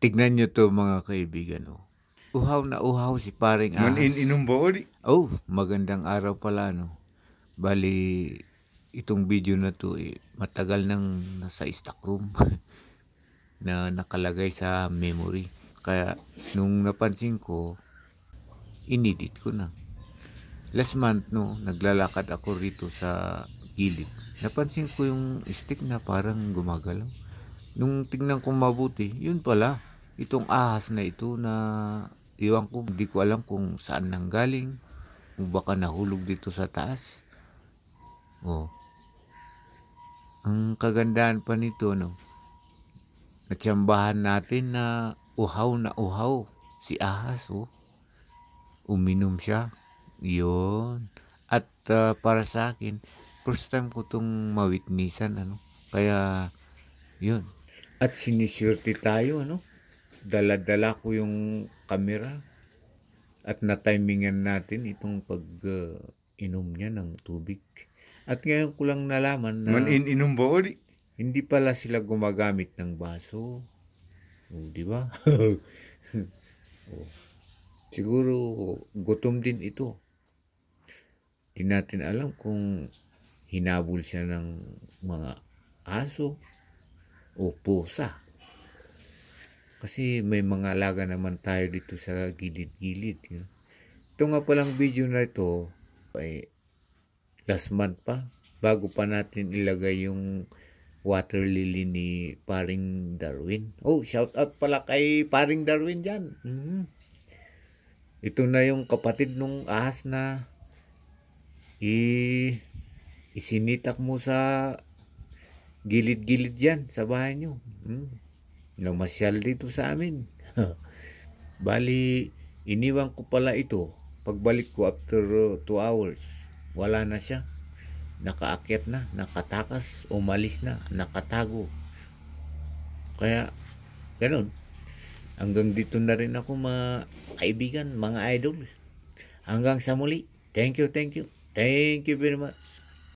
Tignan niyo to mga kaibigan. Oh. Uhaw na uhaw si paring ahas. Man inom ba Oh, magandang araw pala. No? Bali, itong video na to eh, matagal nang nasa stock room na nakalagay sa memory. Kaya nung napansin ko, inedit ko na. Last month no, naglalakad ako rito sa gilid. Napansin ko yung stick na parang gumagalaw. Nung tingnan ko mabuti, yun pala itong ahas na ito na iwan ko, hindi ko alam kung saan nang galing. Kung baka nahulog dito sa taas. Oh. Ang kagandahan pa nito, no? Natsambahan natin na uhaw na uhaw si ahas, oh. Uminom siya. yon At uh, para sa akin, first time ko itong mawitnisan, ano? Kaya, yun. At sinisyorte tayo, ano? daladala ko yung camera at natimingan natin itong pag uh, inom niya ng tubig. At ngayon ko lang nalaman na... Man in ba uli? Hindi pala sila gumagamit ng baso. O, di ba? o. Siguro, gutom din ito. Hindi natin alam kung hinabol siya ng mga aso o pusa. Kasi may mga alaga naman tayo dito sa gilid-gilid. You know? Ito nga palang video na ito ay last month pa bago pa natin ilagay yung water lily ni paring Darwin. Oh, shout out pala kay paring Darwin dyan. Mm -hmm. Ito na yung kapatid nung ahas na i isinitak mo sa gilid-gilid dyan sa bahay nyo. Mm namasyal dito sa amin. Bali, iniwan ko pala ito. Pagbalik ko after 2 uh, hours, wala na siya. Nakaakyat na, nakatakas, umalis na, nakatago. Kaya, ganun. Hanggang dito na rin ako mga kaibigan, mga idol. Hanggang sa muli. Thank you, thank you. Thank you very much.